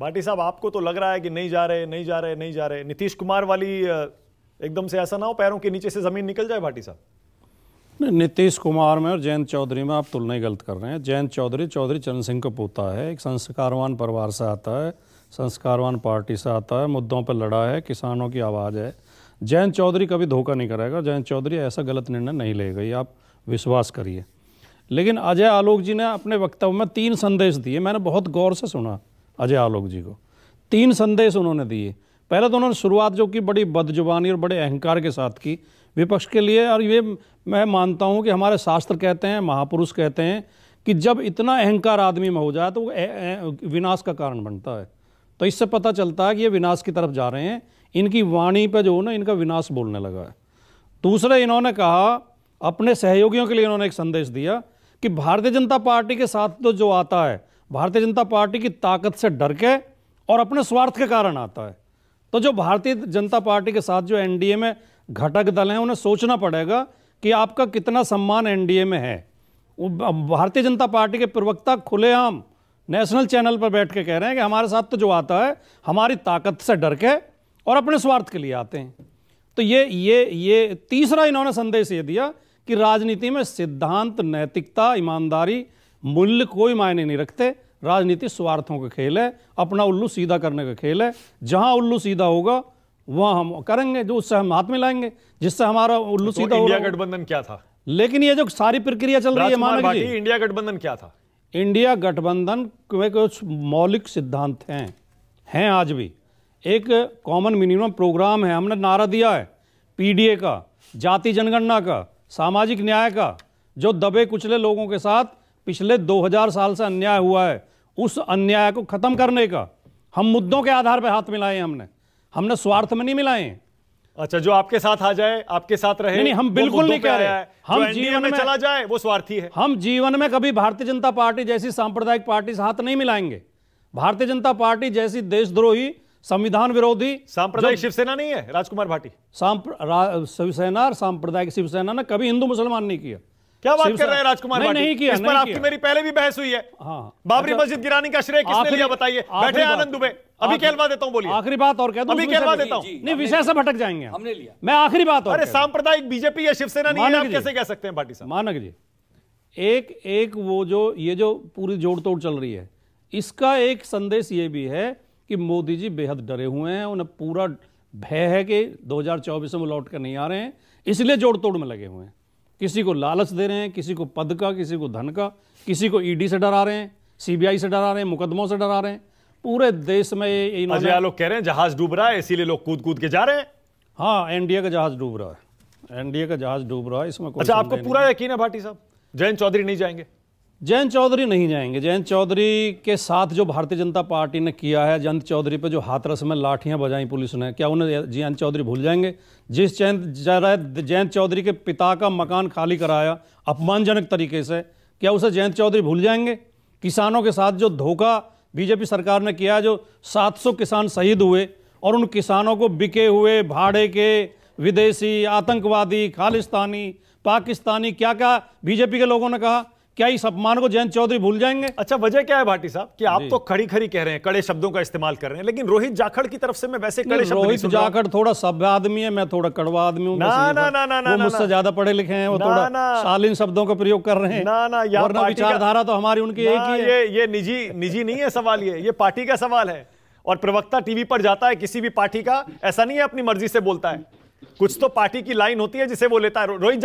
भाटी साहब आपको तो लग रहा है कि नहीं जा रहे नहीं जा रहे नहीं जा रहे नीतीश कुमार वाली एकदम से ऐसा ना हो पैरों के नीचे से जमीन निकल जाए भाटी साहब नहीं नीतीश कुमार में और जयंत चौधरी में आप तुलना ही गलत कर रहे हैं जयंत चौधरी चौधरी चरण सिंह का पोता है एक संस्कारवान परिवार से आता है संस्कारवान पार्टी से आता है मुद्दों पर लड़ा है किसानों की आवाज़ है जयंत चौधरी कभी धोखा नहीं कराएगा जयंत चौधरी ऐसा गलत निर्णय नहीं लेगा ये आप विश्वास करिए लेकिन अजय आलोक जी ने अपने वक्तव्य में तीन संदेश दिए मैंने बहुत गौर से सुना अजय आलोक जी को तीन संदेश उन्होंने दिए पहले तो उन्होंने शुरुआत जो कि बड़ी बदजुबानी और बड़े अहंकार के साथ की विपक्ष के लिए और ये मैं मानता हूँ कि हमारे शास्त्र कहते हैं महापुरुष कहते हैं कि जब इतना अहंकार आदमी में हो जाए तो वो विनाश का कारण बनता है तो इससे पता चलता है कि ये विनाश की तरफ जा रहे हैं इनकी वाणी पर जो ना इनका विनाश बोलने लगा है दूसरे इन्होंने कहा अपने सहयोगियों के लिए इन्होंने एक संदेश दिया कि भारतीय जनता पार्टी के साथ तो जो आता है भारतीय जनता पार्टी की ताकत से डर के और अपने स्वार्थ के कारण आता है तो जो भारतीय जनता पार्टी के साथ जो एनडीए में घटक दल हैं उन्हें सोचना पड़ेगा कि आपका कितना सम्मान एनडीए में है भारतीय जनता पार्टी के प्रवक्ता खुलेआम नेशनल चैनल पर बैठ के कह रहे हैं कि हमारे साथ तो जो आता है हमारी ताकत से डर के और अपने स्वार्थ के लिए आते हैं तो ये ये ये तीसरा इन्होंने संदेश ये दिया कि राजनीति में सिद्धांत नैतिकता ईमानदारी मूल्य कोई मायने नहीं रखते राजनीति स्वार्थों का खेल है अपना उल्लू सीधा करने का खेल है जहां उल्लू सीधा होगा वहां हम करेंगे जो उससे हम हाथ में लाएंगे जिससे हमारा उल्लू तो सीधा इंडिया गठबंधन क्या था लेकिन ये जो सारी प्रक्रिया चल रही है जी इंडिया गठबंधन क्या था इंडिया गठबंधन में कुछ मौलिक सिद्धांत हैं हैं आज भी एक कॉमन मिनिमम प्रोग्राम है हमने नारा दिया है पीडीए का जाति जनगणना का सामाजिक न्याय का जो दबे कुचले लोगों के साथ पिछले 2000 साल से अन्याय हुआ है उस अन्याय को ख़त्म करने का हम मुद्दों के आधार पर हाथ मिलाए हमने हमने स्वार्थ में नहीं मिलाए अच्छा जो आपके साथ आ जाए आपके साथ रहे नहीं, हम बिल्कुल नहीं कह रहे हैं हम जीवन में चला जाए वो स्वार्थी है हम जीवन में कभी भारतीय जनता पार्टी जैसी सांप्रदायिक पार्टी से हाथ नहीं मिलाएंगे भारतीय जनता पार्टी जैसी देशद्रोही संविधान विरोधी सांप्रदायिक शिवसेना नहीं है राजकुमार भाटी शिवसेना और सांप्रदायिक शिवसेना ने कभी हिंदू मुसलमान नहीं किया क्या बात कर रहे हैं राजकुमार नहीं, नहीं किया इस पर आपकी मेरी पहले भी बहस हुई है हाँ, बाबरी अच्छा, मस्जिद गिराने का श्रेय किसने लिया बताइए बैठे आनंद दुबे अभी कहलवा देता हूँ बोलिए आखिरी बात और कहता अभी कहलवा देता हूँ नहीं विषय से भटक जाएंगे हमने लिया मैं आखिरी बात अरे सांप्रदायिक बीजेपी या शिवसेना नहीं आप कैसे कह सकते हैं भाटी साहब मानक जी एक एक वो जो ये जो पूरी जोड़ तोड़ चल रही है इसका एक संदेश ये भी है कि मोदी जी बेहद डरे हुए हैं उन्हें पूरा भय है कि 2024 में वो लौट कर नहीं आ रहे हैं इसलिए जोड़ तोड़ में लगे हुए हैं किसी को लालच दे रहे हैं किसी को पद का किसी को धन का किसी को ईडी e से डरा रहे हैं सीबीआई से डरा रहे हैं मुकदमों से डरा रहे हैं पूरे देश में ये लोग कह रहे हैं जहाज डूब रहा है इसीलिए लोग कूद कूद के जा रहे हैं हाँ एनडीए का जहाज डूब रहा है एनडीए का जहाज डूब रहा है इसमें अच्छा आपको पूरा यकीन है भाटी साहब जयंत चौधरी नहीं जाएंगे जयंत चौधरी नहीं जाएंगे जयंत चौधरी के साथ जो भारतीय जनता पार्टी ने किया है जयंत चौधरी पे जो हाथरस में लाठियां बजाई पुलिस ने क्या उन्हें जयंत चौधरी भूल जाएंगे जिस जयंत जयंत चौधरी के पिता का मकान खाली कराया अपमानजनक तरीके से क्या उसे जयंत चौधरी भूल जाएंगे किसानों के साथ जो धोखा बीजेपी सरकार ने किया जो सात किसान शहीद हुए और उन किसानों को बिके हुए भाड़े के विदेशी आतंकवादी खालिस्तानी पाकिस्तानी क्या क्या बीजेपी के लोगों ने कहा क्या इस अपमान को जयंत चौधरी भूल जाएंगे अच्छा वजह क्या है भाटी साहब कि आप तो खड़ी खड़ी कह रहे हैं कड़े शब्दों का इस्तेमाल कर रहे हैं लेकिन रोहित जाखड़ की तरफ से मैं वैसे कड़े शब्द रोहित जाखड़ थोड़ा सभ्य आदमी है मैं थोड़ा कड़वा आदमी हूँ ना ना ना ना ना मुझसे ज्यादा पढ़े लिखे हैं वो थोड़ा शालीन शब्दों का प्रयोग कर रहे हैं ना ना यार विचारधारा तो हमारी उनकी एक ही है ये निजी निजी नहीं है सवाल ये ये पार्टी का सवाल है और प्रवक्ता टीवी पर जाता है किसी भी पार्टी का ऐसा नहीं है अपनी मर्जी से बोलता है कुछ तो पार्टी की लाइन होती है जिसे वो लेता है रोहित